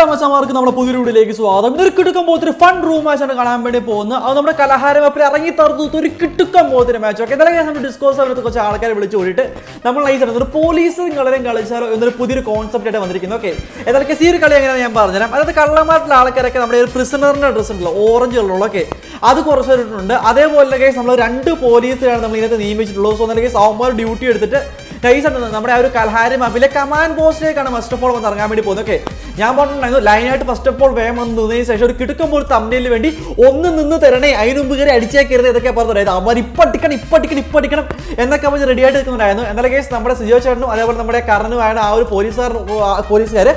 അസ്ലാം നമ്മുടെ പുതിയ വീടിലേക്ക് സ്വാഗതം ഇതൊരു കിട്ടുക്കം പോലത്തെ ഫൺ റൂം ആണ് കാണാൻ വേണ്ടി പോകുന്നത് അത് നമ്മുടെ കലഹാരം അപ്പം ഇറങ്ങി തറുത്തൂത്ത് ഒരു കിട്ടുക്കം പോലത്തെ മാച്ച് ഓക്കെ എന്തായാലും നമ്മൾ ഡിസ്കോസ് അവരുടെ കുറച്ച് ആൾക്കാരെ വിളിച്ചു കൂടിയിട്ട് നമ്മൾ നയിച്ചിരുന്നത് ഒരു പോലീസും കളരും കളിച്ചാലോ എന്നൊരു പുതിയൊരു കോൺസെപ്റ്റ് ആയിട്ട് വന്നിരിക്കുന്നത് ഓക്കെ എന്തായാലും സീരി കളി എങ്ങനെയാണ് ഞാൻ പറഞ്ഞുതരാം അതായത് കള്ളന്മാരുടെ ആൾക്കാരൊക്കെ നമ്മുടെ ഒരു പ്രിസണറിൻ്റെ ഡ്രസ്സ് ഉണ്ടല്ലോ ഓറഞ്ച് കളറുള്ള ഓക്കെ അത് കുറച്ച് പേരുണ്ട് അതേപോലെ കേസ് നമ്മൾ രണ്ട് പോലീസുകാരാണ് നമ്മൾ ഇതിനകത്ത് നിയമിച്ചിട്ടുള്ളൂ സോ എന്നാലും കേസ് ഡ്യൂട്ടി എടുത്തിട്ട് നൈസ് ആണ് നമ്മുടെ ആ ഒരു കലഹാരം അപ്പിലെ കമാൻഡ് പോസ്റ്റിലേക്കാണ് മസ്റ്റ് ഓഫ് ഓൾ വന്ന് ഇറങ്ങാൻ വേണ്ടി പോകുന്നത് ഓക്കെ ഞാൻ പറഞ്ഞു ഉണ്ടായിരുന്നു ആയിട്ട് ഫസ്റ്റ് ഓഫ് ഓൾ വേഗം വന്ന് നിന്നതിന് ശേഷം ഒരു കിടക്കുമ്പോൾ ഒരു തമ്മിലിന് വേണ്ടി ഒന്ന് നിന്ന് തരണേ അതിന് മുമ്പ് കയറി അടിച്ചേക്കരുത് ഇതൊക്കെ പറഞ്ഞത് അമ്മ ഇപ്പടിക്കണം ഇപ്പടിക്കണം ഇപ്പടിക്കണം എന്നൊക്കെ പറഞ്ഞ് റെഡി ആയിട്ട് നിൽക്കുന്നുണ്ടായിരുന്നു എന്നാലും കേസ് നമ്മുടെ സിജോ ചേട്ടനും അതേപോലെ നമ്മുടെ കർണനുമായാണ് ആ ഒരു പോലീസുകാർ പോലീസുകാർ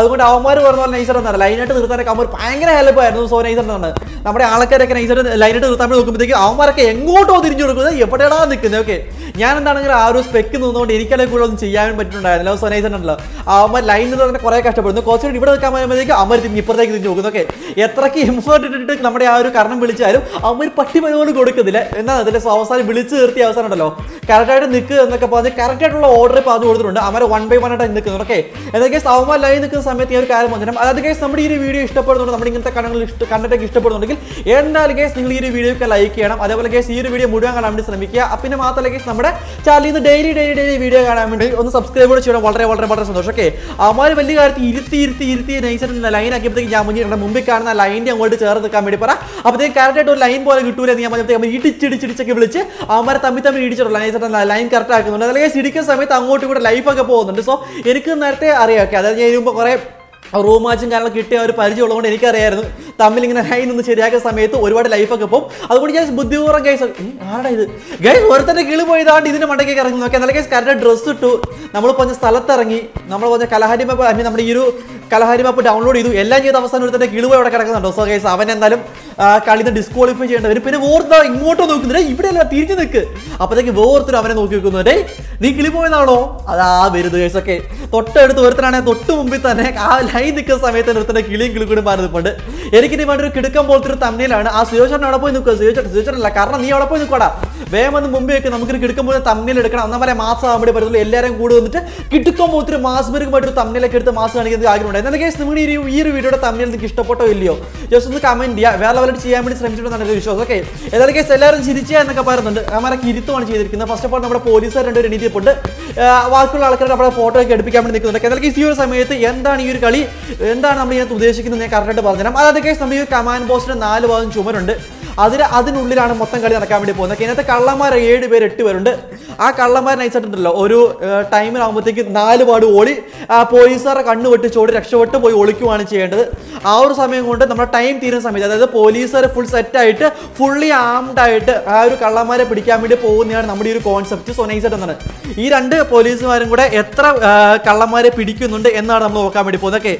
അതുകൊണ്ട് അവന്മാർ പറഞ്ഞ നൈസർ എന്നാണ് ലൈനായിട്ട് നിർത്താനൊക്കെ അവർ ഭയങ്കര ഹെൽപ്പ് ആയിരുന്നു സോ നൈസർ എന്നാണ് നമ്മുടെ ആൾക്കാരൊക്കെ നൈസർ ലൈനായിട്ട് നിർത്താൻ വേണ്ടി നോക്കുമ്പോഴത്തേക്ക് അവന്മാരൊക്കെ എങ്ങോട്ടോ തിരിഞ്ഞു കൊടുക്കുന്നത് എവിടെയാണോ നിൽക്കുന്നത് ഓക്കെ ഞാൻ എന്താണെങ്കിലും ആ ഒരു സ്പെക്ക് നിന്നുകൊണ്ട് എനിക്കതിൽ കൂടെ ഒന്നും ചെയ്യാൻ പറ്റുന്നുണ്ടായിരുന്നില്ല സോ നൈസർ ഉണ്ടല്ലോ അവന്മാർ ലൈനിൽ തന്നെ കുറേ കഷ്ടപ്പെടുന്നു കുറച്ചുകൂടി ഇവിടെ നിൽക്കാൻ പറയുമ്പോഴത്തേക്ക് അമ്മ തിരിഞ്ഞ് ഇപ്പുറത്തേക്ക് തിരിഞ്ഞു നോക്കുന്നു ഓക്കെ എത്രയ്ക്ക് ഇമ്പോർട്ട് ഇട്ടിട്ട് നമ്മുടെ ആ ഒരു കാരണം വിളിച്ചാലും അവന്മാർ പട്ടി പരിപാടി കൊടുക്കുന്നില്ല എന്നാ അതിലെ അവസാനം വിളിച്ചു തീർത്തിയ അവസാനം ഉണ്ടല്ലോ കറക്റ്റായിട്ട് നിൽക്കുക എന്നൊക്കെ പറഞ്ഞ് കറക്റ്റായിട്ടുള്ള ഓർഡർ ഇപ്പോൾ അത് കൊടുത്തിട്ടുണ്ട് അവരെ വൺ ബൈ വൺ ആയിട്ട് നിൽക്കുന്നത് ഓക്കെ എന്തൊക്കെ സൗമ ലൈൻ നിൽക്കുന്ന സമയത്ത് ഈ ഒരു കാര്യം വന്നിട്ടും അതായത് കേസ് നമ്മുടെ ഈ ഒരു വീഡിയോ ഇഷ്ടപ്പെടുന്നുണ്ട് നമ്മുടെ ഇങ്ങനത്തെ കാര്യങ്ങൾ ഇഷ്ട കണ്ടൊക്കെ ഇഷ്ടപ്പെടുന്നുണ്ടെങ്കിൽ എന്തായാലും കേസ് നിങ്ങൾ ഈ ഒരു വീഡിയോ ഒക്കെ ലൈക്ക് ചെയ്യണം അതേപോലെ കേസ് ഈ ഒരു വീഡിയോ മുഴുവൻ കാണാൻ വേണ്ടി ശ്രമിക്കുക പിന്നെ മാത്രമല്ല കേസ് നമ്മുടെ ചാനലിൽ നിന്ന് ഡെയിലി ഡെയിലി ഡെയിലി വീഡിയോ കാണാൻ വേണ്ടി ഒന്ന് സബ്സ്ക്രൈബ് കൂടെ ചെയ്യണം വളരെ വളരെ വളരെ സന്തോഷം ഓക്കെ അമാര് വലിയ കാര്യത്തിൽ ഇരുത്തി ഇരുത്തി ഇരുത്തി നൈസായിട്ട് ലൈൻ ആക്കിയപ്പോഴത്തേക്ക് ഞാൻ മുന്നിൽ മുമ്പിൽ കാണുന്ന ലൈൻ്റെ അങ്ങോട്ട് ചേർന്ന് നിൽക്കാൻ വേണ്ടി പറ അപ്പോഴത്തേക്ക് കറക്റ്റായിട്ട് ഒരു ലൈൻ പോലെ കിട്ടൂലെന്ന് ഞാൻ പറഞ്ഞപ്പോഴത്തേക്ക് ഇടിച്ചിടിച്ചിടിച്ചൊക്കെ വിളിച്ച് അമാരെ തമ്മിൽ തമ്മിൽ ഇടിച്ചിട്ടുള്ള ചേട്ടൻ ലൈൻ കറക്റ്റ് ആക്കുന്നുണ്ട് അല്ലെങ്കിൽ ഗൈസ് ഇടിക്കുന്ന സമയത്ത് അങ്ങോട്ടും കൂടെ ലൈഫൊക്കെ പോകുന്നുണ്ട് സോ എനിക്ക് നേരത്തെ അറിയാം ഓക്കെ അതായത് ഞാൻ ഇരുമ്പോൾ കുറേ റൂം മാച്ചും കാര്യങ്ങളൊക്കെ കിട്ടിയ ഒരു പരിചയം ഉള്ളതുകൊണ്ട് എനിക്കറിയായിരുന്നു തമ്മിൽ ഇങ്ങനെ ഹൈ നിന്ന് ശരിയാക്കുന്ന സമയത്ത് ഒരുപാട് ലൈഫൊക്കെ പോകും അതുകൊണ്ട് ഞാൻ ബുദ്ധിപൂർവ്വം ഗൈസ് ആടാ ഇത് ഗൈസ് ഒരുത്തൻ്റെ കിളി പോയതാണ്ട് ഇതിന് മണ്ടയ്ക്ക് ഇറങ്ങി നോക്കി എന്നാലും ഗൈസ് കറക്റ്റ് ഡ്രസ്സ് ഇട്ടു നമ്മൾ പറഞ്ഞ സ്ഥലത്തിറങ്ങി നമ്മൾ പറഞ്ഞ കലഹാരി മാപ്പ് അല്ലെങ്കിൽ നമ്മുടെ ഈ ഒരു കലഹാരി മാപ്പ് ഡൗൺലോഡ് ചെയ്തു എല്ലാം ചെയ്ത അവസാനം ഒരുത്തൻ്റെ കിളി പോയി അവിടെ കിടക്കുന്നുണ്ടോ സോ ഗൈസ് അവൻ എന്തായാലും കളിയിൽ നിന്ന് ഡിസ്ക്വാളിഫൈ ചെയ്യേണ്ടി വരും പിന്നെ ഓർത്ത് ഇങ്ങോട്ടോ നോക്കുന്നുണ്ട് ഇവിടെയല്ല തിരിഞ്ഞു നിൽക്ക് അപ്പോഴത്തേക്ക് വേർത്തൊരു അവനെ നോക്കി വെക്കുന്നുണ്ട് നീ കിളി പോയതാണോ അതാ ഗൈസ് കേസൊക്കെ തൊട്ടടുത്ത് ഒരുത്തനാണെങ്കിൽ തൊട്ട് മുമ്പിൽ തന്നെ ആ ലൈൻ നിൽക്കുന്ന സമയത്ത് ഒരുത്തന്നെ കിളിയും കിളിക്കൂടി മാറി എനിക്ക് എനിക്ക് വേണ്ട ഒരു കിടുക്കം പോലത്തെ ഒരു തമ്മിലാണ് ആ സുയോചേട്ടൻ അവിടെ പോയി നിൽക്കുക സുയോചേട്ടൻ അല്ല കാരണം നീ അവിടെ പോയി നിൽക്കടാ വേഗം വന്ന് മുമ്പേ ഒക്കെ നമുക്കൊരു കിടുക്കം പോലെ തമ്മിൽ എടുക്കണം എന്നാൽ വരെ മാസം അവിടെ പറ്റുള്ളൂ എല്ലാവരും കൂടെ വന്നിട്ട് കിടുക്കം പോലത്തെ ഒരു മാസ്മരികമായിട്ടൊരു തമ്മിലൊക്കെ എടുത്ത് മാസം കാണിക്കുന്നത് ആഗ്രഹമുണ്ട് എന്നാൽ കേസ് നിങ്ങളുടെ ഈ ഈ ഒരു വീഡിയോയുടെ തമ്മിൽ നിങ്ങൾക്ക് ഇഷ്ടപ്പെട്ടോ ഇല്ലയോ ജസ്റ്റ് ഒന്ന് കമന്റ് ചെയ്യുക വേറെ ലെവലിൽ ചെയ്യാൻ വേണ്ടി ശ്രമിച്ചിട്ടുണ്ടെന്നാണ് നല്ലൊരു വിശ്വാസം ഓക്കെ ഏതായാലും കേസ് എല്ലാവരും ചിരിക്കുക എന്നൊക്കെ പറയുന്നുണ്ട് അമ്മമാരൊക്കെ കിരുത്തുമാണ് ചെയ്തിരിക്കുന്നത് ഫസ്റ്റ് ഓഫ് ഓൾ നമ്മുടെ ഒരു രീതിയിൽ പോയിട്ട് ബാക്കിയുള്ള ആൾക്കാർ നമ്മുടെ ഫോട്ടോ ഒക്കെ എടുപ്പിക്കാൻ വേണ്ടി നിൽക്കുന്നുണ്ട് എന്നാൽ ഈ ഒരു സമയത്ത് എന്താണ് ഈ ഒരു കളി എന്താണ് നമ്മൾ ഇതിനകത്ത് ഉദ്ദേശിക്കുന്നത് ഞാൻ കറക്റ്റായിട്ട് പറഞ്ഞുതരാം അതായത് കേസ് നമ്മൾ ഈ കമാൻഡ് പോസ്റ്റിന് നാല് ഭാഗം ചുമരുണ്ട് അതിന് അതിനുള്ളിലാണ് മൊത്തം കളി നടക്കാൻ വേണ്ടി പോകുന്നത് ഇതിനകത്ത് കള്ളന്മാർ ഏഴ് പേര് എട്ട് പേരുണ്ട് ആ കള്ളന്മാർ നയിച്ചിട്ടുണ്ടല്ലോ ഒരു ടൈമിലാകുമ്പോഴത്തേക്ക് നാല് പാട് ഓടി പോലീസുകാരെ കണ്ണു വെട്ടിച്ച് ഓടി രക്ഷപ്പെട്ട് പോയി ഒളിക്കുവാണ് ചെയ്യേണ്ടത് ആ ഒരു സമയം കൊണ്ട് നമ്മുടെ ടൈം തീരുന്ന സമയത്ത് അതായത് പോലീസുകാർ ഫുൾ സെറ്റായിട്ട് ഫുള്ളി ആംഡ് ആയിട്ട് ആ ഒരു കള്ളന്മാരെ പിടിക്കാൻ വേണ്ടി പോകുന്നതാണ് നമ്മുടെ ഈ ഒരു കോൺസെപ്റ്റ് സോ നൈസ് എന്നാണ് ഈ രണ്ട് പോലീസുമാരും കൂടെ എത്ര കള്ളന്മാരെ പിടിക്കുന്നുണ്ട് എന്നാണ് നമ്മൾ നോക്കാൻ വേണ്ടി പോകുന്നത് ഓക്കെ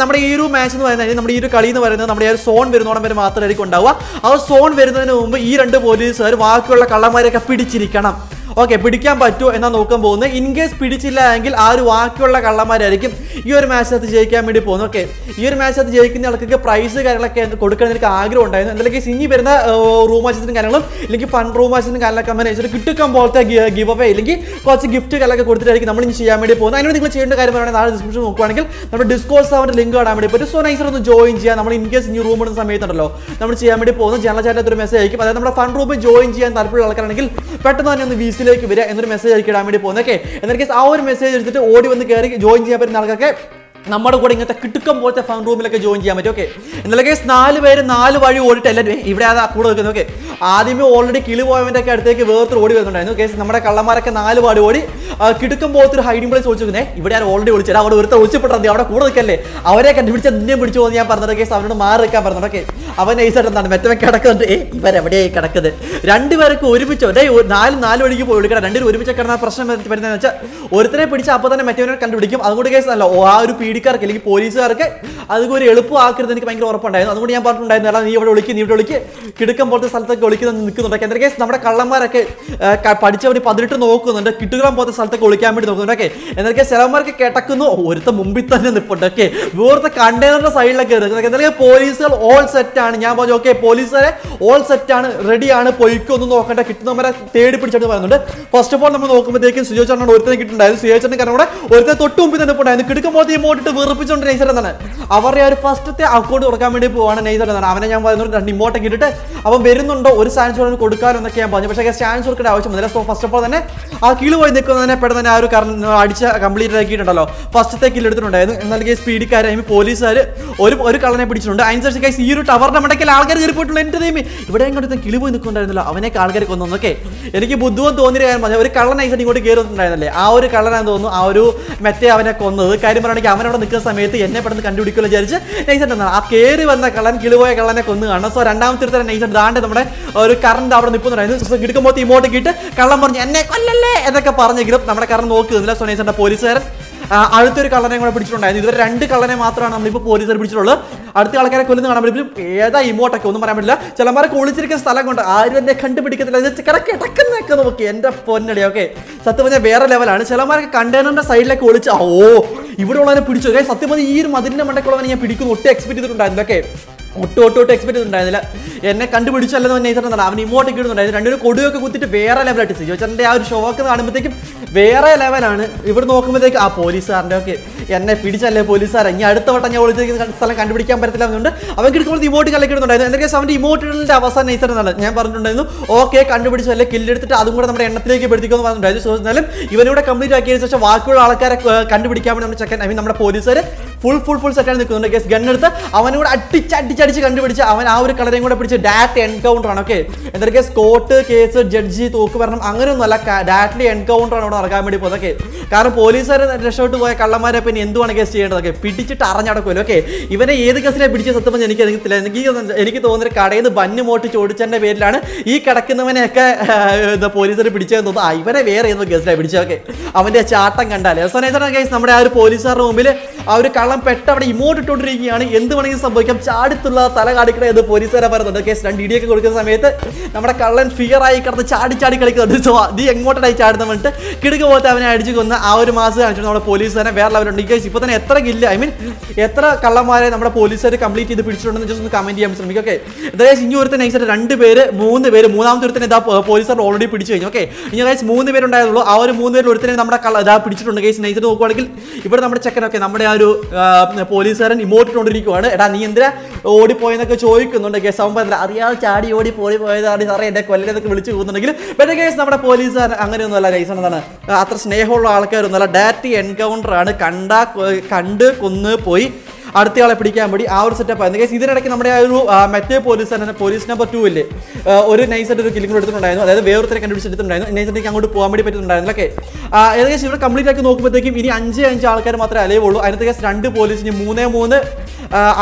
നമ്മുടെ ഈ ഒരു മാച്ച് എന്ന് പറയുന്നത് നമ്മുടെ ഈ ഒരു കളി എന്ന് പറയുന്നത് നമ്മുടെ ഒരു സോൺ വരുന്നോടം വരെ മാത്രമായിരിക്കും ഉണ്ടാവുക ആ സോൺ വരുന്നതിന് മുമ്പ് ഈ രണ്ട് പോലീസുകാർ ബാക്കിയുള്ള കള്ളന്മാരെയൊക്കെ പിടിച്ചിരിക്കണം ഓക്കെ പിടിക്കാൻ പറ്റുമോ എന്നാ നോക്കാൻ പോകുന്നത് ഇൻ കേസ് പിടിച്ചില്ല എങ്കിൽ ആ ഒരു ബാക്കിയുള്ള കള്ളന്മാരായിരിക്കും ഈ ഒരു മാച്ചിനകത്ത് ജയിക്കാൻ വേണ്ടി പോകുന്നത് ഓക്കെ ഈ ഒരു മാച്ചിനകത്ത് ജയിക്കുന്ന ആൾക്കൊക്കെ പ്രൈസ് കാര്യങ്ങളൊക്കെ കൊടുക്കാൻ എനിക്ക് ആഗ്രഹം ഉണ്ടായിരുന്നു എന്തെങ്കിലും ഇനി വരുന്ന റൂം മാച്ചസിനും കാര്യങ്ങളും ഇല്ലെങ്കിൽ ഫൺ റൂം മാച്ചസിനും കാര്യങ്ങളൊക്കെ മാനേജർ കിട്ടുക്കാൻ പോലത്തെ ഗിവ് അവേ ഇല്ലെങ്കിൽ കുറച്ച് ഗിഫ്റ്റ് കാര്യങ്ങളൊക്കെ കൊടുത്തിട്ടായിരിക്കും നമ്മൾ ഇനി ചെയ്യാൻ വേണ്ടി പോകുന്നത് അതിനോട് നിങ്ങൾ ചെയ്യേണ്ട കാര്യം പറയുന്നത് നാളെ ഡിസ്ക്രിപ്ഷൻ നോക്കുകയാണെങ്കിൽ നമ്മുടെ ഡിസ്കോസ് അവൻ്റെ ലിങ്ക് കാണാൻ വേണ്ടി പറ്റും സോ നൈസർ ഒന്ന് ജോയിൻ ചെയ്യാം നമ്മൾ ഇൻ കേസ് ഇനി റൂം ഇടുന്ന സമയത്തുണ്ടല്ലോ നമ്മൾ ചെയ്യാൻ വേണ്ടി പോകുന്നത് ജനറൽ ചാറ്റിൽ ഒരു മെസ്സേജ് അയക്കും അതായത് നമ്മുടെ ഫൺ റൂമിൽ ജോയിൻ ചെയ്യാൻ താല്പര്യമുള്ള ആൾക്കാരാണെങ്കിൽ പെട്ടെന്ന് തന്നെ ഒന്ന് വിസിൽ ടീമിലേക്ക് വരിക എന്നൊരു മെസ്സേജ് ആയിരിക്കും ഇടാൻ വേണ്ടി പോകുന്നത് ഓക്കെ എന്നൊക്കെ ആ ഒരു മെസ്സേജ് എടുത്തിട്ട് ഓടി വന്ന് കയറി ജോയിൻ ചെയ്യാൻ പറ്റുന്ന ആൾക്കൊക്കെ നമ്മുടെ കൂടെ ഇങ്ങനത്തെ കിട്ടുക്കം പോലത്തെ ഫൺ റൂമിലൊക്കെ ജോയിൻ ചെയ്യാൻ പറ്റും ഓക്കെ എന്നാലും കേസ് നാല് പേര് നാല് വഴി ഓടിട്ട് എല്ലാവരും ഇവിടെ അത് കൂടെ നിൽക്കുന്നത് ഓക്കെ ആദ്യമേ ഓൾറെഡി കിളി പോയവൻ്റെ ഒക്കെ അടുത്തേക്ക് വേർത്ത് ഓടി വരുന്നുണ്ടായിരുന്നു കേസ് നമ്മുടെ കള്ളന്മാരൊക്കെ നാല് പാട് ഓടി കിടുക്കം പോലത്തെ ഒരു ഹൈഡിംഗ് പ്ലേസ് ഒളിച്ചിരിക്കുന്നേ ഇവിടെ ആരും ഓൾറെഡി വിളിച്ചത് അവിടെ ഒരുത്തർ ഒളിച്ചപ്പെട്ടത് അവിടെ കൂടെ നിൽക്കല്ലേ അവരെ കണ്ടുപിടിച്ച നിന്നെ പിടിച്ചു പോകുന്ന ഞാൻ പറഞ്ഞത് കേസ് അവനോട് മാറി നിൽക്കാൻ പറഞ്ഞത് ഓക്കെ അവൻ നൈസായിട്ട് എന്താണ് മറ്റവൻ കിടക്കുന്നുണ്ട് ഏ ഇവരെവിടെയായി കിടക്കുന്നത് രണ്ടുപേർക്ക് ഒരുമിച്ച് ഒരേ നാല് നാല് വഴിക്ക് പോയി വിളിക്കണം രണ്ടുപേരും ഒരുമിച്ച് കിടന്ന പ്രശ്നം വരുന്നതെന്ന് വെച്ചാൽ ഒരുത്തരെ പിടിച്ച് അപ്പോൾ തന്നെ മറ്റവനെ കണ്ടുപിടിക്കും അതുകൊണ്ട് കേസ് അല്ല ആ ഒരു പി അല്ലെങ്കിൽ പോലീസുകാർക്ക് അതൊക്കെ ഒരു എളുപ്പമാക്കരുത് എനിക്ക് ഭയങ്കര ഉറപ്പുണ്ടായിരുന്നു അതുകൊണ്ട് ഞാൻ പറഞ്ഞിട്ടുണ്ടായിരുന്നു എടാ നീ ഇവിടെ വിളിക്കുക നീ ഇവിടെ വിളിക്കുക കിടക്കം പോലത്തെ സ്ഥലത്തൊക്കെ വിളിക്കുന്ന നിൽക്കുന്നുണ്ട് എന്തൊക്കെ നമ്മുടെ കള്ളന്മാരൊക്കെ പഠിച്ചവർ പതിനെട്ട് നോക്കുന്നുണ്ട് കിട്ടുകളം പോലത്തെ സ്ഥലത്തൊക്കെ വിളിക്കാൻ വേണ്ടി നോക്കുന്നുണ്ട് ഓക്കെ എന്നാൽ ചിലവന്മാർക്ക് കിടക്കുന്നു ഒരുത്ത മുമ്പിൽ തന്നെ നിൽപ്പുണ്ട് ഓക്കെ വേറത്തെ കണ്ടെയ്നറിന്റെ സൈഡിലൊക്കെ എന്തൊക്കെ പോലീസുകൾ ഓൾ സെറ്റ് ആണ് ഞാൻ പറഞ്ഞു ഓക്കെ പോലീസുകാരെ ഓൾ സെറ്റ് സെറ്റാണ് റെഡിയാണ് പൊയ്ക്കോ ഒന്നും നോക്കണ്ട കിട്ടുന്നവരെ തേടി പിടിച്ചിട്ട് പറയുന്നുണ്ട് ഫസ്റ്റ് ഓഫ് ഓൾ നമ്മൾ നോക്കുമ്പോഴത്തേക്കും സുജോ ചേട്ടനോട് ഒരുത്തനെ കിട്ടുന്നുണ്ടായിരുന്നു സുജോ ചേട്ടൻ കാരണം അവിടെ ഒരുത്തനെ തൊട്ട് മുമ്പിൽ തന്നെ പോയിട്ടായിരുന്നു കിടക്കുമ്പോൾ കണ്ടിട്ട് വെറുപ്പിച്ചോണ്ട് നൈസർ എന്നാണ് അവരുടെ ഒരു ഫസ്റ്റത്തെ അക്കൗണ്ട് തുറക്കാൻ വേണ്ടി പോവാണ് നൈസർ എന്നാണ് അവനെ ഞാൻ പറയുന്നത് രണ്ട് ഇമോട്ടൊക്കെ ഇട്ടിട്ട് അവൻ വരുന്നുണ്ടോ ഒരു സാൻസ് കൊടുക്കാൻ എന്നൊക്കെ ഞാൻ പറഞ്ഞു പക്ഷേ സാൻസ് കൊടുക്കേണ്ട ആവശ്യമില്ല സോ ഫസ്റ്റ് ഓഫ് ഓൾ തന്നെ ആ കിളി പോയി തന്നെ പെട്ടെന്ന് തന്നെ ആ ഒരു അടിച്ച കംപ്ലീറ്റ് ആക്കിയിട്ടുണ്ടല്ലോ ഫസ്റ്റത്തെ കിൽ എടുത്തിട്ടുണ്ടായിരുന്നു എന്നാൽ കേസ് പീഡിക്കാരായി പോലീസുകാർ ഒരു ഒരു കള്ളനെ പിടിച്ചിട്ടുണ്ട് അതിനനുസരിച്ച് കേസ് ഈ ഒരു ടവറിന്റെ മടക്കിൽ ആൾക്കാർ കയറി പോയിട്ടുള്ള എൻ്റെ ദൈവം ഇവിടെയും കണ്ടിട്ട് കിളി പോയി നിൽക്കുന്നുണ്ടായിരുന്നല്ലോ അവനെ ആൾക്കാർ കൊന്നൊക്കെ എനിക്ക് ബുദ്ധിമുട്ട് തോന്നിയ കാര്യം പറഞ്ഞാൽ ഒരു കള്ളൻ ഇങ്ങോട്ട് കയറി വന്നിട്ടുണ്ടായിരുന്നല്ലേ ആ ഒരു കള്ളനാന്ന് തോന്നുന്നു ആ ഒരു മെത്തേ അവനെ കൊന്നത് കാര്യം പറയുകയാണെങ്കിൽ അവൻ അവിടെ നിൽക്കുന്ന സമയത്ത് എന്നെ പെട്ടെന്ന് കണ്ടുപിടിക്കുമല്ലോ വിചാരിച്ച് നൈസെട്ട് ആ കയറി വന്ന കള്ളൻ കിളിപോയ കള്ളനെ കൊന്നു കാണാം സോ രണ്ടാമത്തെ ഒരു തന്നെ നൈസെട്ട് ദാണ്ട് നമ്മുടെ ഒരു കറണ്ട് അവിടെ നിൽക്കുന്നുണ്ടായിരുന്നു കിടക്കുമ്പോൾ ഇമോട്ട് കിട്ട് കള്ളൻ പറഞ്ഞു എന്നെ കൊല്ലല്ലേ എന്നൊക്കെ പറഞ്ഞെങ്കിലും നമ്മുടെ കറണ്ട് നോക്കുന്നില്ല സോ നൈസെട്ട പോലീസുകാരൻ അടുത്തൊരു കള്ളനെ കൂടെ പിടിച്ചിട്ടുണ്ടായിരുന്നു ഇതുവരെ രണ്ട് കള്ളനെ മാത്രമാണ് നമ്മളിപ്പോൾ പോലീസ് പിടിച്ചിട്ടുള്ളത് അടുത്ത ആൾക്കാരെ കൊല്ലുന്ന കാണാൻ പറ്റും ഏതാ ഇമോട്ടൊക്കെ ഒന്നും പറയാൻ പറ്റില്ല ചിലമാരൊക്കെ ഒളിച്ചിരിക്കുന്ന സ്ഥലം കൊണ്ട് ആരും എന്നെ കണ്ടുപിടിക്കത്തില്ല കിടക്ക് കിടക്കുന്നൊക്കെ നോക്കി എൻ്റെ പൊന്നടി ഓക്കെ സത്യം പറഞ്ഞാൽ വേറെ ലെവലാണ് ചിലമാരൊക്കെ കണ്ടെയ്നറിൻ്റെ സൈഡിലൊക്കെ ഒളിച്ച് ഓ ഇവിടെ ഉള്ളവനെ പിടിച്ചു സത്യം ഈ ഒരു മതിലിന്റെ മണ്ടക്കുള്ളവനെ ഞാൻ പിടിക്കുന്നു ഒട്ടും എക്സ്പെക്ട് ചെയ്തിട്ടുണ്ടായിരുന്നു ഓക്കെ ഒട്ടും ഒട്ടും ഒട്ടും എക്സ്പെക്ട് ചെയ്തിട്ടുണ്ടായിരുന്നില്ല എന്നെ കണ്ടുപിടിച്ചല്ലെന്ന് തന്നെ ചേട്ടൻ അവൻ ഇമോട്ട് ഇടുന്നുണ്ടായിരുന്നു രണ്ടുപേരും കൊടിയൊക്കെ കുത്തിട്ട് വേറെ ലെവലായിട്ട് സിജോ ചേട്ടൻ്റെ ആ ഒരു ഷോ കാണുമ്പോഴത്തേക്കും വേറെ ലെവലാണ് ഇവിടെ നോക്കുമ്പോഴത്തേക്ക് ആ പോലീസുകാരൻ്റെ ഒക്കെ എന്നെ പിടിച്ചല്ലേ പോലീസുകാരൻ ഇനി അടുത്ത വട്ടം ഞാൻ ഒളിച്ചിരിക്കുന്ന സ്ഥലം കണ്ടുപിടിക്കാൻ പറ്റത്തില്ല എന്നുകൊണ്ട് അവൻ കിടക്കുമ്പോൾ ഇമോട്ട് കലക്കിടുന്നുണ്ടായിരുന്നു എന്തൊക്കെ അവൻ്റെ ഇമോട്ടിടലിൻ്റെ അവസാനം നെയ്സറിനാണ് ഞാൻ പറഞ്ഞിട്ടുണ്ടായിരുന്നു ഓക്കെ കണ്ടുപിടിച്ചല്ലേ കില്ലെടുത്തിട്ട് അതും കൂടെ നമ്മുടെ എണ്ണത്തിലേക്ക് പെടുത്തിക്കുമെന്ന് പറഞ്ഞിട്ടുണ്ടായിരുന്നു സോ എന്നാലും ഇവനൂടെ കംപ്ലീറ്റ് ആക്കിയതിനു ശേഷം ബാക്കിയുള്ള ആൾക്കാരെ കണ്ടുപിടിക്കാൻ വേണ്ടി നമ്മുടെ ചെക്കൻ ഐ മീൻ നമ്മുടെ പോലീസുകാർ ഫുൾ ഫുൾ ഫുൾ സെറ്റായി നിൽക്കുന്നുണ്ട് ഗസ് ഗണ്ണെടുത്ത് അവനോട് അടിച്ച് അടിച്ച് അടിച്ച് കണ്ടുപിടിച്ച് അവൻ ആ ഒരു കളറേയും കൂടെ പിടിച്ച് ഡാറ്റ് എൻകൗണ്ടർ ആണ് ഓക്കെ എന്തൊക്കെ സ്കോട്ട് കോർട്ട് കേസ് ജഡ്ജി തോക്ക് വരണം അങ്ങനെയൊന്നുമല്ല ഡാറ്റ്ലി എൻകൗണ്ടർ ആണ് അവിടെ നടക്കാൻ വേണ്ടി പോകുന്നത് ഓക്കെ കാരണം പോലീസുകാരെ രക്ഷപ്പെട്ട് പോയ കള്ളന്മാരെ പിന്നെ എന്തുവാണ് കേസ് ചെയ്യേണ്ടതൊക്കെ പിടിച്ചിട്ട് അറിഞ്ഞടക്കുമല്ലോ ഓക്കെ ഇവനെ ഏത് കേസിനെ പിടിച്ച് സത്യം എനിക്ക് അറിയത്തില്ല എനിക്ക് എനിക്ക് തോന്നുന്നത് കടയിൽ നിന്ന് ബന്ന് മോട്ട് ചോദിച്ചതിൻ്റെ പേരിലാണ് ഈ കിടക്കുന്നവനെയൊക്കെ എന്താ പോലീസിനെ പിടിച്ചതെന്ന് തോന്നുന്നു ഇവനെ വേറെ ഏതോ കേസിലാണ് പിടിച്ചത് ഓക്കെ അവൻ്റെ ചാട്ടം കണ്ടാൽ സനേജറാണ് കേസ് നമ്മുടെ ആ ഒരു പോലീസുകാരുടെ മുമ്പിൽ ആ ഒരു കള്ളം പെട്ടവിടെ ഇമോട്ട് ഇട്ടുകൊണ്ടിരിക്കുകയാണ് എന്ത് വേണമെങ്കിലും സംഭവിക്കാം ചാടിത്തുള്ള തല കാടിക്കണേ അത് പോലീസുകാരെ പറയുന്നുണ്ട് കേസ് രണ്ട് ഇടിയൊക്കെ കൊടുക്കുന്ന സമയത്ത് നമ്മുടെ കള്ളൻ ഫിയർ ആയി കിടന്ന് ചാടി ചാടി കളിക്കുന്നത് സോ നീ എങ്ങോട്ടായി ചാടുന്ന പറഞ്ഞിട്ട് കിടുക്ക് പോലത്തെ അവനെ അടിച്ചു കൊന്ന് ആ ഒരു മാസം കാണിച്ചിട്ട് നമ്മുടെ പോലീസുകാരെ വേറെ ലെവലുണ്ട് കേസ് ഇപ്പോൾ തന്നെ എത്ര ഗില്ല ഐ മീൻ എത്ര കള്ളന്മാരെ നമ്മുടെ പോലീസുകാർ കംപ്ലീറ്റ് ചെയ്ത് പിടിച്ചിട്ടുണ്ടെന്ന് ജസ്റ്റ് ഒന്ന് കമൻറ്റ് ചെയ്യാൻ ശ്രമിക്കും ഓക്കെ എന്തായാലും ഇനി ഒരുത്തന്നെ ആയിട്ട് രണ്ട് പേര് മൂന്ന് പേര് മൂന്നാമത്തെ ഒരുത്തന്നെ ഇതാ പോലീസുകാർ ഓൾറെഡി പിടിച്ചു കഴിഞ്ഞു ഓക്കെ ഇനി അതായത് മൂന്ന് പേരുണ്ടായിരുന്നുള്ളൂ ആ ഒരു മൂന്ന് പേരിൽ തന്നെ നമ്മുടെ കള ഇതാ പിടിച്ചിട്ടുണ്ട് കേസ് നൈസിട്ട് നോക്കുവാണെങ്കിൽ ഇവിടെ നമ്മുടെ ചെക്കനൊക്കെ നമ്മുടെ ആ ഒരു പോലീസുകാരൻ ഇമോട്ടിട്ടുകൊണ്ടിരിക്കുവാണ് എടാ നീ എന്തിനാ ഓടിപ്പോയെന്നൊക്കെ ചോദിക്കുന്നുണ്ട് കേസ് അവൻ പറഞ്ഞില്ല അറിയാതെ ചാടി ഓടി പോയി പോയതാണ് സാറേ എൻ്റെ കൊല്ലനെന്നൊക്കെ വിളിച്ചു പോകുന്നുണ്ടെങ്കിൽ പക്ഷേ കേസ് നമ്മുടെ പോലീസുകാരൻ അങ്ങനെയൊന്നുമല്ല നൈസ് എന്താണ് അത്ര സ്നേഹമുള്ള ആൾക്കാരൊന്നുമല്ല എൻകൗണ്ടർ എൻകൗണ്ടറാണ് കണ്ട കണ്ട് കൊന്ന് പോയി അടുത്തയാളെ പിടിക്കാൻ വേണ്ടി ആ ഒരു സെറ്റപ്പ് ആയിരുന്നു കേസ് ഇതിനിടയ്ക്ക് നമ്മുടെ ആ ഒരു മറ്റേ പോലീസ് തന്നെ പോലീസ് നമ്പർ ടു ഇല്ലേ ഒരു നൈസായിട്ട് ഒരു കില്ലിംഗ് എടുത്തിട്ടുണ്ടായിരുന്നു അതായത് വേറൊരുത്തരെ കണ്ടുപിടിച്ചെടുത്തിട്ടുണ്ടായിരുന്നു നൈസായിട്ട് അങ്ങോട്ട് പോകാൻ വേണ്ടി പറ്റുന്നുണ്ടായിരുന്നില്ല ഓക്കെ ഏകദേശം ഇവിടെ കംപ്ലീറ്റ് ആക്കി നോക്കുമ്പോഴത്തേക്കും ഇനി അഞ്ച് അഞ്ച് ആൾക്കാർ മാത്രമേ ഉള്ളൂ അതിനകത്ത് കേസ് രണ്ട് പോലീസിന് മൂന്നേ മൂന്ന്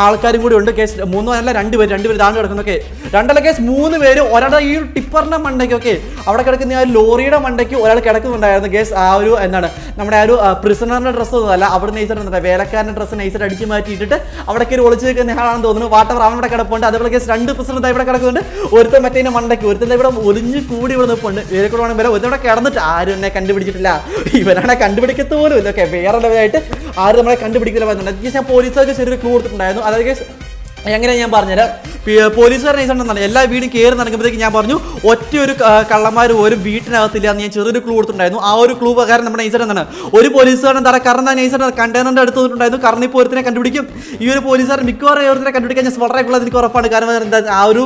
ആൾക്കാരും കൂടി ഉണ്ട് കേസ് മൂന്നോ അല്ല പേര് രണ്ടുപേര് താണ്ട് കിടക്കുന്നൊക്കെ രണ്ടല്ല കേസ് മൂന്ന് പേര് ഒരാളുടെ ഈ ടിപ്പറിന്റെ മണ്ടയ്ക്ക് ഓക്കെ അവിടെ കിടക്കുന്ന ആ ലോറിയുടെ മണ്ടയ്ക്ക് ഒരാൾ കിടക്കുന്നുണ്ടായിരുന്നു കേസ് ആ ഒരു എന്താണ് നമ്മുടെ ആ ഒരു പ്രിസണറിന്റെ ഡ്രസ്സ് ഒന്നും അല്ല അവിടെ നെയ്സർ വേലക്കാരൻ്റെ ഡ്രസ്സ് നെയ്സർ അടിച്ചു മാറ്റി ഇട്ടിട്ട് അവിടെ കയറി ഒളിച്ച് നിൽക്കുന്ന ആളാണെന്ന് തോന്നുന്നു വാട്ടവർ അവൻ ഇവിടെ കിടപ്പുണ്ട് അതേപോലെ കേസ് രണ്ട് പ്രസിഡന്റ് ഇവിടെ കിടക്കുന്നുണ്ട് ഒരുത്തൻ മറ്റേനെ മണ്ടയ്ക്ക് ഒരുത്തൻ ഇവിടെ ഒലിഞ്ഞ് കൂടി ഇവിടെ നിൽപ്പുണ്ട് വേറെ കൂടെ വേണമെങ്കിൽ ഒരുത്തൻ ഒരുത്തവിടെ കിടന്നിട്ട് ആരും എന്നെ കണ്ടുപിടിച്ചിട്ടില്ല ഇവരാണെ കണ്ടുപിടിക്കത്ത പോലും ഇതൊക്കെ വേറെ ലെവലായിട്ട് ആരും നമ്മളെ കണ്ടുപിടിക്കില്ല പറയുന്നുണ്ട് ഞാൻ പോലീസുകാർക്ക് ചെറിയൊരു ക്ലൂ കൊടുത്തിട്ടുണ്ടായിരുന്നു അതായത് എങ്ങനെയാണ് ഞാൻ പറഞ്ഞുതരാം പോലീസുകാർ നൈസാണ് എല്ലാ വീടും കയറി നടക്കുമ്പോഴത്തേക്ക് ഞാൻ പറഞ്ഞു ഒറ്റ ഒരു കള്ളന്മാർ ഒരു വീട്ടിനകത്തില്ല എന്ന് ഞാൻ ചെറിയൊരു ക്ലൂ കൊടുത്തിട്ടുണ്ടായിരുന്നു ആ ഒരു ക്ലൂ പ്രകാരം നമ്മുടെ നൈസാണ് എന്താണ് ഒരു പോലീസുകാരൻ എന്താ കറന്ന നൈസാണ് കണ്ടെയ്നറിൻ്റെ അടുത്ത് വന്നിട്ടുണ്ടായിരുന്നു കറന്ന് ഇപ്പോൾ കണ്ടുപിടിക്കും ഈ ഒരു പോലീസുകാരൻ മിക്കവാറും ഒരുത്തിനെ കണ്ടുപിടിക്കാൻ ഞാൻ വളരെ കൂടുതൽ എനിക്ക് ഉറപ്പാണ് കാരണം എന്താ ആ ഒരു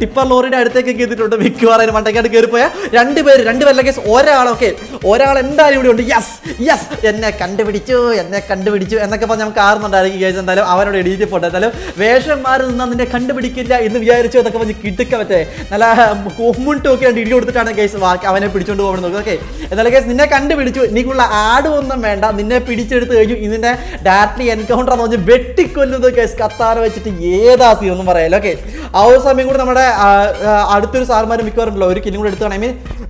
ടിപ്പർ ലോറിയുടെ അടുത്തേക്ക് എത്തിയിട്ടുണ്ട് മിക്കവാറും മണ്ടക്കാട് കയറിപ്പോയ രണ്ട് പേര് രണ്ട് പേരല്ല കേസ് ഒരാളൊക്കെ ഒരാൾ എന്തായാലും ഇവിടെ ഉണ്ട് യെസ് യെസ് എന്നെ കണ്ടുപിടിച്ചു എന്നെ കണ്ടുപിടിച്ചു എന്നൊക്കെ പറഞ്ഞാൽ നമുക്ക് ആറുന്നുണ്ടായിരിക്കും കേസ് എന്തായാലും അവനോട് പോട്ടെ എന്തായാലും വേഷം മാറി നിന്നാൽ നിന്നെ കണ്ടുപിടിക്കും പിടിക്കില്ല എന്ന് വിചാരിച്ചു എന്നൊക്കെ പറഞ്ഞ് കിട്ടുക മറ്റേ നല്ല കൊമ്മുണ്ടൊക്കെ കണ്ട് ഇടി കൊടുത്തിട്ടാണ് കേസ് അവനെ പിടിച്ചോണ്ട് പോകണം നോക്കുക ഓക്കെ എന്നാലും കേസ് നിന്നെ കണ്ടുപിടിച്ചു നീക്കുള്ള ഒന്നും വേണ്ട നിന്നെ പിടിച്ചെടുത്ത് കഴിഞ്ഞു ഇതിന്റെ ഡയറക്ട്ലി എൻകൗണ്ടർ എന്ന് പറഞ്ഞ് വെട്ടിക്കൊല്ലുന്നത് കേസ് കത്താറ് വെച്ചിട്ട് ഏതാ സീ ഒന്നും പറയാലോ ഓക്കെ ആ ഒരു സമയം കൂടി നമ്മുടെ അടുത്തൊരു സാർമാർ മിക്കവാറുണ്ടല്ലോ ഒരു കിലും കൂടെ എടുത്തു ഐ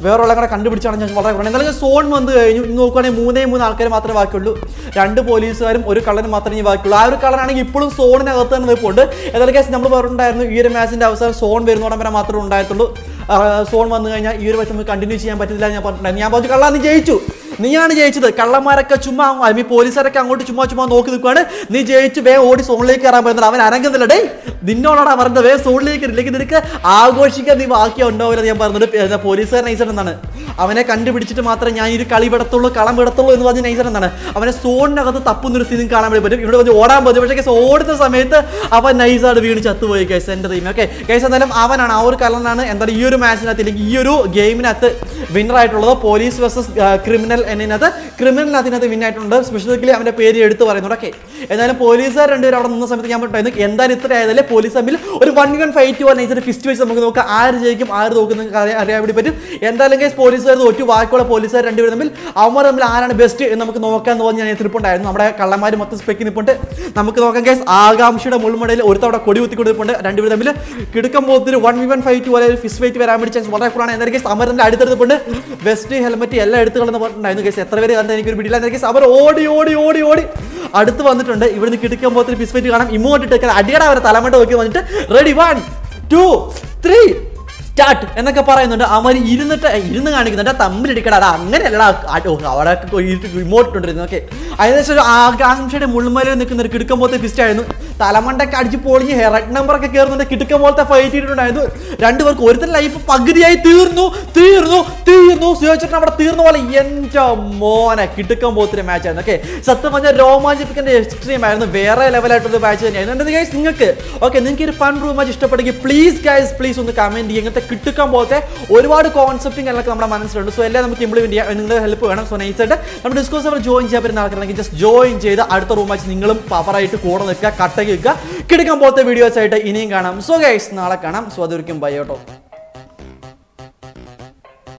വേറെ കൂടെ കണ്ടുപിടിച്ചാണ് ഞാൻ വളരെ കുറഞ്ഞത് എന്നാലും സോൺ വന്ന് കഴിഞ്ഞു ഇന്ന് നോക്കുകയാണെങ്കിൽ മൂന്നേ മൂന്ന് ആൾക്കാർ മാത്രമേ ബാക്കിയുള്ളൂ രണ്ട് പോലീസുകാരും ഒരു കളർ മാത്രമേ ഇനി ബാക്കിയുള്ളൂ ആ ഒരു കളറാണെങ്കിൽ ഇപ്പോഴും സോണിനകത്ത് തന്നെ നിൽപ്പുണ്ട് എന്തായാലും കേസ് നമ്മൾ പറഞ്ഞിട്ടുണ്ടായിരുന്നു ഈ ഒരു മാച്ചിൻ്റെ അവസരം സോൺ വരുന്നോടം വരെ മാത്രമേ ഉണ്ടായിട്ടുള്ളൂ സോൺ വന്നു കഴിഞ്ഞാൽ ഈ ഒരു വശം കണ്ടിന്യൂ ചെയ്യാൻ പറ്റില്ല ഞാൻ പറഞ്ഞിട്ടുണ്ടായിരുന്നു ഞാൻ പറഞ്ഞു കള്ളാന്ന് ജയിച്ചു നീയാണ് ജയിച്ചത് കള്ളന്മാരൊക്കെ ചുമ്മാ ഐ മീൻ പോലീസുകാരൊക്കെ അങ്ങോട്ട് ചുമ്മാ ചുമ്മാ നോക്കി നിൽക്കുവാണ് നീ ജയിച്ച് വേ ഓടി സോണിലേക്ക് കയറാൻ പറയുന്നത് അവൻ അരങ്ങുന്നില്ല ഡേ നിന്നോടാണ് പറഞ്ഞത് വേ സോണിലേക്ക് ഇല്ലെങ്കിൽ നിനക്ക് ആഘോഷിക്കാൻ നീ ബാക്കി ഉണ്ടാവില്ല ഞാൻ പറഞ്ഞത് പോലീസുകാരൻ നൈസൺ എന്നാണ് അവനെ കണ്ടുപിടിച്ചിട്ട് മാത്രമേ ഞാൻ ഒരു കളി വിടത്തുള്ളൂ കളം വിടത്തുള്ളൂ എന്ന് പറഞ്ഞ് നൈസൺ എന്നാണ് അവനെ സോണിനകത്ത് തപ്പുന്നൊരു സീനും കാണാൻ വേണ്ടി പറ്റും ഇവിടെ കൊണ്ട് ഓടാൻ പറ്റും പക്ഷേ ഓടുന്ന സമയത്ത് അവൻ നൈസാണ് വീണ് ചത്തുപോയി കേസ് എൻ്റെ ടീം ഓക്കെ കേസ് എന്തായാലും അവനാണ് ആ ഒരു കളനാണ് എന്താണ് ഈ ഒരു മാച്ചിനകത്ത് അല്ലെങ്കിൽ ഈ ഒരു ഗെയിമിനകത്ത് വിന്നർ ആയിട്ടുള്ളത് പോലീസ് വേഴ്സസ് ക്രിമിനൽ എന്നതിനകത്ത് ക്രിമിനൽ അതിനകത്ത് വിൻ ആയിട്ടുണ്ട് സ്പെസിഫിക്കലി അവൻ്റെ പേര് എടുത്ത് പറയുന്നുണ്ട് ഓക്കെ എന്നാലും പോലീസുകാർ രണ്ടുപേരും അവിടെ നിന്ന സമയത്ത് ഞാൻ പറഞ്ഞു എന്തായാലും ഇത്ര ആയതല്ലേ പോലീസ് തമ്മിൽ ഒരു വൺ വൺ ഫൈറ്റ് പോലെ ഇതൊരു ഫിസ്റ്റ് വെച്ച് നമുക്ക് നോക്കാം ആര് ജയിക്കും ആര് നോക്കുന്ന അറിയാൻ വേണ്ടി പറ്റും എന്തായാലും കേസ് പോലീസുകാർ തോറ്റു ബാക്കിയുള്ള പോലീസുകാർ രണ്ടുപേരും തമ്മിൽ അവർ തമ്മിൽ ആരാണ് ബെസ്റ്റ് എന്ന് നമുക്ക് നോക്കാൻ എന്ന് ഞാൻ നിൽപ്പുണ്ടായിരുന്നു നമ്മുടെ കള്ളന്മാർ മൊത്തം സ്പെക്കി നിൽപ്പുണ്ട് നമുക്ക് നോക്കാം കേസ് ആകാംക്ഷയുടെ മുൾമടയിൽ ഒരുത്തവിടെ കൊടി കൊടി കുത്തിക്കൊടുപ്പുണ്ട് രണ്ടുപേരും തമ്മിൽ കിടക്കം പോത്തിന് വൺ വി വൺ ഫൈറ്റ് പോലെ ഫിസ് ഫൈറ്റ് വരാൻ വേണ്ടി ചാൻസ് വളരെ കൂടുതലാണ് എന്തായാലും കേസ് അമരൻ്റെ അടുത്തെടുത്തിട്ടുണ്ട് വെസ്റ്റ് ഹെൽമെറ്റ് എല്ലാം എടുത്തുകളെന്ന് പറഞ്ഞിട്ടുണ്ടായിരുന്നു ഉണ്ടായിരുന്നു കേസ് എത്ര പേര് കണ്ടത് എനിക്കൊരു പിടിയില്ല കേസ് അവർ ഓടി ഓടി ഓടി ഓടി അടുത്ത് വന്നിട്ടുണ്ട് ഇവിടുന്ന് കിടക്കാൻ പോകത്തിൽ ഫിസ്ഫൈറ്റ് കാണാം ഇമോട്ടിട്ട് അടിയുടെ അവരെ തലമുട്ട് നോക്കി വന്നിട്ട് ready one two three start എന്നൊക്കെ പറയുന്നുണ്ട് അവർ ഇരുന്നിട്ട് ഇരുന്ന് കാണിക്കുന്നുണ്ട് തമ്മിലടിക്കടാ അത് അങ്ങനെയല്ല അവിടെ റിമോട്ടുണ്ടിരുന്നു ഓക്കെ അതിനുശേഷം ഒരു ആകാംക്ഷയുടെ മുൾമലയിൽ നിൽക്കുന്ന ഒരു കിടുക്കം പോലത്തെ ഫിസ്റ്റ് ആയിരുന്നു തലമണ്ടൊക്കെ അടിച്ച് പൊളിഞ്ഞ് റെഡ് നമ്പറൊക്കെ കയറുന്നുണ്ട് കിടുക്കം പോലത്തെ ഫൈറ്റ് ഇട്ടിട്ടുണ്ടായിരുന്നു രണ്ടുപേർക്ക് ഒരുത്തൻ ലൈഫ് പകുതിയായി തീർന്നു തീർന്നു തീർന്നു സുയോചേട്ടൻ അവിടെ തീർന്ന പോലെ എൻ്റെ മോനെ കിടുക്കം പോലത്തെ മാച്ച് ആയിരുന്നു ഓക്കെ സത്യം പറഞ്ഞാൽ രോമാഞ്ചിപ്പിക്കേണ്ട എക്സ്ട്രീം ആയിരുന്നു വേറെ ലെവലായിട്ടുള്ള മാച്ച് തന്നെയായിരുന്നു എൻ്റെ നിങ്ങൾക്ക് ഓക്കെ നിങ്ങൾക്ക് ഒരു ഫൺ റൂം മാച്ച് ഇഷ്ടപ്പെടുമെങ്കിൽ പ്ലീസ് ഗൈസ് പ്ലീസ് ഒന്ന് കമൻറ്റ് ചെയ്യുക സമയത്ത് കിട്ടുക്കാൻ പോലത്തെ ഒരുപാട് കോൺസെപ്റ്റും കാര്യങ്ങളൊക്കെ നമ്മുടെ മനസ്സിലുണ്ട് സോ എല്ലാം നമുക്ക് ഇംപ്ലിമെന്റ് ചെയ്യാം നിങ്ങളുടെ ഹെൽപ്പ് വേണം സോ നൈസായിട്ട് നമ്മുടെ ഡിസ്കോസ് അവർ ജോയിൻ ചെയ്യാൻ പറ്റുന്ന ആൾക്കാരാണെങ്കിൽ ജസ്റ്റ് ജോയിൻ ചെയ്ത് അടുത്ത റൂം വെച്ച് നിങ്ങളും പവറായിട്ട് കൂടെ നിൽക്കുക കട്ടയ്ക്ക് വയ്ക്കുക കിടക്കാൻ പോലത്തെ വീഡിയോസ് ആയിട്ട് ഇനിയും കാണാം സോ ഗൈസ് നാളെ കാണാം സോ അതൊരിക്കും ബൈ കേട്ടോ